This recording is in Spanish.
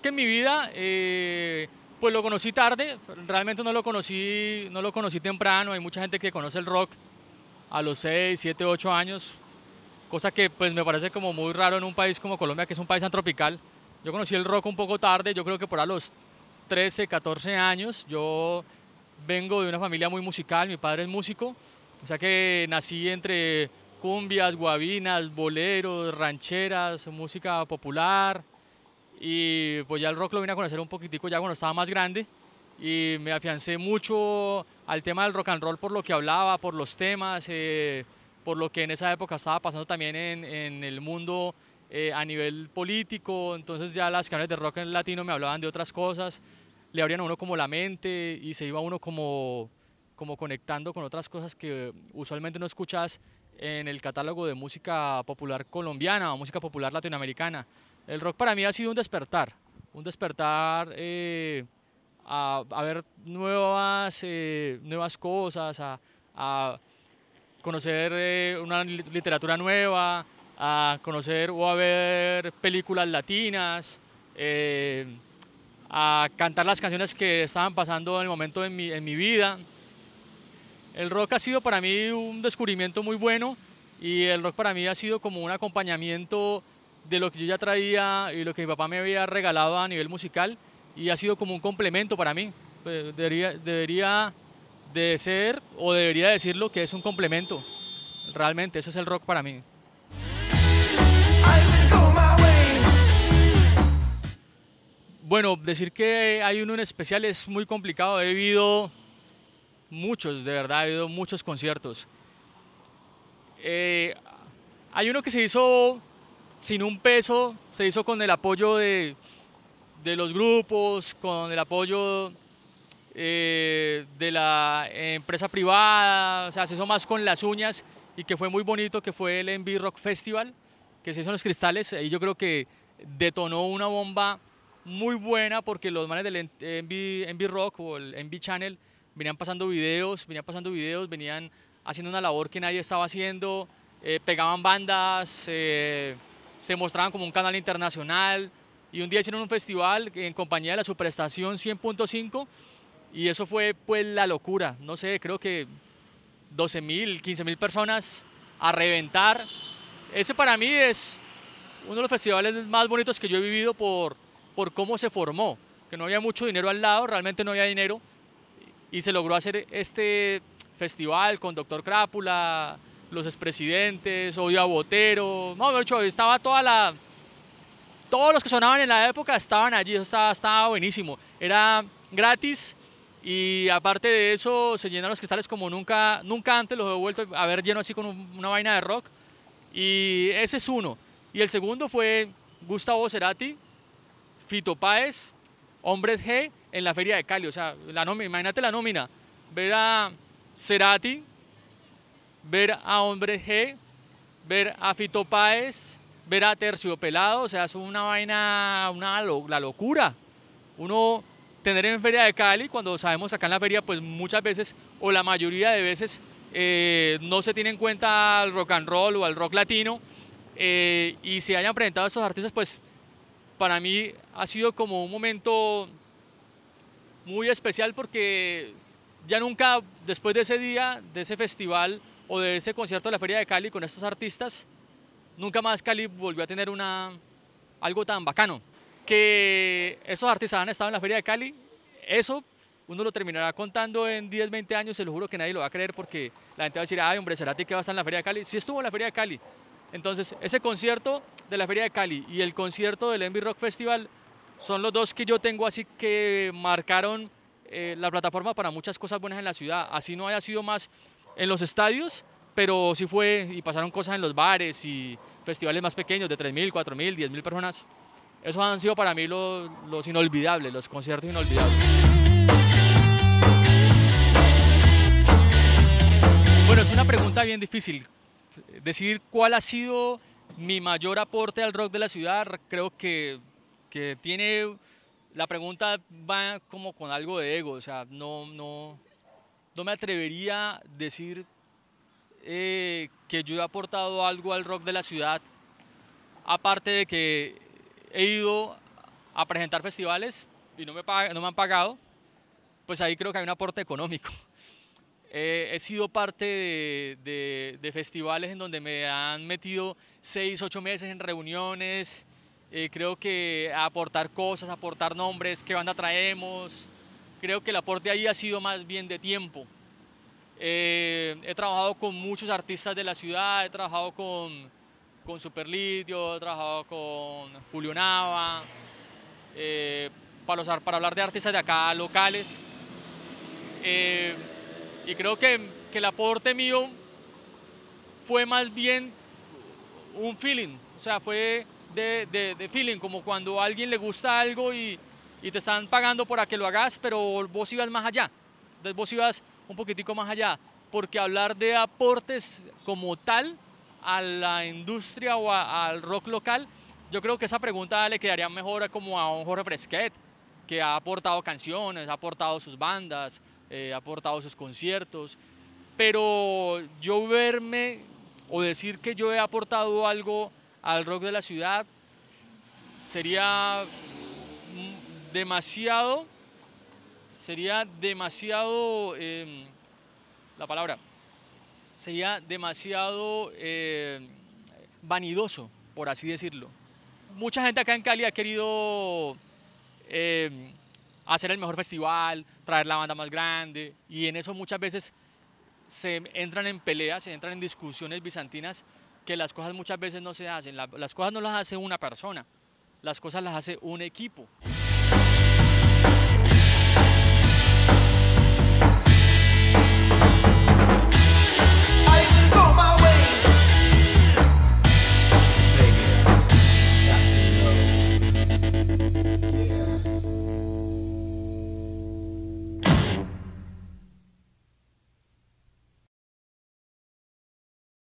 que en mi vida, eh, pues lo conocí tarde, realmente no lo conocí, no lo conocí temprano, hay mucha gente que conoce el rock a los 6, 7, 8 años, cosa que pues me parece como muy raro en un país como Colombia, que es un país antropical. Yo conocí el rock un poco tarde, yo creo que por a los 13, 14 años, yo vengo de una familia muy musical, mi padre es músico, o sea que nací entre cumbias, guabinas, boleros, rancheras, música popular, y pues ya el rock lo vine a conocer un poquitico ya cuando estaba más grande y me afiancé mucho al tema del rock and roll por lo que hablaba, por los temas, eh, por lo que en esa época estaba pasando también en, el mundo eh, a nivel político, entonces ya las canciones de rock en latino me hablaban de otras cosas, le abrían a uno como la mente y se iba uno como, como conectando con otras cosas que usualmente no escuchas en el catálogo de música popular colombiana o música popular latinoamericana. El rock para mí ha sido un despertar, un despertar eh, a, ver nuevas, eh, nuevas cosas, a, conocer eh, una literatura nueva, a conocer o a ver películas latinas, a cantar las canciones que estaban pasando en el momento en mi, en mi vida. El rock ha sido para mí un descubrimiento muy bueno y el rock para mí ha sido como un acompañamiento de lo que yo ya traía y lo que mi papá me había regalado a nivel musical y ha sido como un complemento para mí. Pues, debería, de ser o debería decirlo que es un complemento. Realmente, ese es el rock para mí. Bueno, decir que hay uno en especial es muy complicado. He vivido muchos, de verdad, he vivido muchos conciertos. Eh, hay uno que se hizo sin un peso, se hizo con el apoyo de, los grupos, con el apoyo eh, de la empresa privada, o sea, se hizo más con las uñas y que fue muy bonito, que fue el Envy Rock Festival, que se hizo en Los Cristales, y yo creo que detonó una bomba muy buena porque los manes del Envy, Rock o el Envy Channel venían pasando videos, venían pasando videos, venían haciendo una labor que nadie estaba haciendo, eh, pegaban bandas, eh, se mostraban como un canal internacional y un día hicieron un festival en compañía de la Superestación 100.5 y eso fue pues la locura, no sé, creo que 12 mil, personas a reventar. Ese para mí es uno de los festivales más bonitos que yo he vivido por, por cómo se formó, que no había mucho dinero al lado, realmente no había dinero y se logró hacer este festival con Doctor Crápula, los expresidentes, odio a Botero, no, pero estaba toda la... Todos los que sonaban en la época estaban allí, estaba, estaba buenísimo. Era gratis y aparte de eso se llenan los cristales como nunca, nunca antes los he vuelto a ver lleno así con una vaina de rock. Y ese es uno. Y el segundo fue Gustavo Cerati, Fito Páez, Hombres G en la Feria de Cali. O sea, la nómina, imagínate la nómina. Ver a Cerati, ver a Hombre G, ver a Fito ver a Terciopelado, o sea, es una vaina, una la locura. Uno tener en Feria de Cali, cuando sabemos acá en la feria, pues muchas veces, o la mayoría de veces, eh, no se tiene en cuenta al rock and roll o al rock latino, eh, y se hayan presentado estos artistas, pues para mí ha sido como un momento muy especial porque ya nunca, después de ese día, de ese festival, o de ese concierto de la Feria de Cali con estos artistas, nunca más Cali volvió a tener una, algo tan bacano. Que esos artistas han estado en la Feria de Cali, eso uno lo terminará contando en 10, 20 años, se lo juro que nadie lo va a creer porque la gente va a decir, ay hombre, ¿será que va a estar en la Feria de Cali? Sí estuvo en la Feria de Cali. Entonces, ese concierto de la Feria de Cali y el concierto del Envy Rock Festival son los dos que yo tengo así que marcaron eh, la plataforma para muchas cosas buenas en la ciudad. Así no haya sido más en los estadios, pero sí fue y pasaron cosas en los bares y festivales más pequeños de 3.000, 4.000, 10.000 personas. Esos han sido para mí los, inolvidables, los conciertos inolvidables. Bueno, es una pregunta bien difícil. Decir cuál ha sido mi mayor aporte al rock de la ciudad, creo que, tiene... La pregunta va como con algo de ego, o sea, no, no, no me atrevería a decir eh, que yo he aportado algo al rock de la ciudad, aparte de que he ido a presentar festivales y no me, no me han pagado, pues ahí creo que hay un aporte económico. Eh, he sido parte de, festivales en donde me han metido seis, ocho meses en reuniones. Eh, creo que aportar cosas, aportar nombres, qué banda traemos, Creo que el aporte ahí ha sido más bien de tiempo. Eh, he trabajado con muchos artistas de la ciudad, he trabajado con, con Superlitio, he trabajado con Julio Nava, eh, para, para hablar de artistas de acá locales. Eh, y creo que, el aporte mío fue más bien un feeling, o sea, fue de, feeling, como cuando a alguien le gusta algo y, y te están pagando para que lo hagas, pero vos ibas más allá. Entonces vos ibas un poquitico más allá, porque hablar de aportes como tal a la industria o al rock local, yo creo que esa pregunta le quedaría mejor como a un Jorge Fresquet, que ha aportado canciones, ha aportado sus bandas, eh, ha aportado sus conciertos, pero yo verme o decir que yo he aportado algo al rock de la ciudad sería demasiado, sería demasiado, em, la palabra, sería demasiado em, vanidoso, por así decirlo. Mucha gente acá en Cali ha querido em, hacer el mejor festival, traer la banda más grande, y en eso muchas veces se entran en peleas, se entran en discusiones bizantinas que las cosas muchas veces no se hacen, las cosas no las hace una persona, las cosas las hace un equipo.